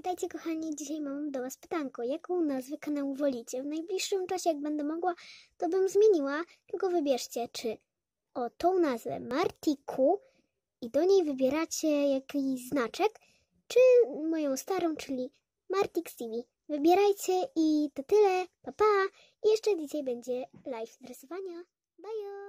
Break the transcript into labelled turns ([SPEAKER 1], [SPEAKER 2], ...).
[SPEAKER 1] Witajcie kochani, dzisiaj mam do Was pytanko. Jaką nazwę kanału wolicie? W najbliższym czasie, jak będę mogła, to bym zmieniła, tylko wybierzcie, czy o tą nazwę Martiku i do niej wybieracie jakiś znaczek, czy moją starą, czyli Martix TV. Wybierajcie i to tyle, pa pa! I jeszcze dzisiaj będzie live rysowania. Bajo!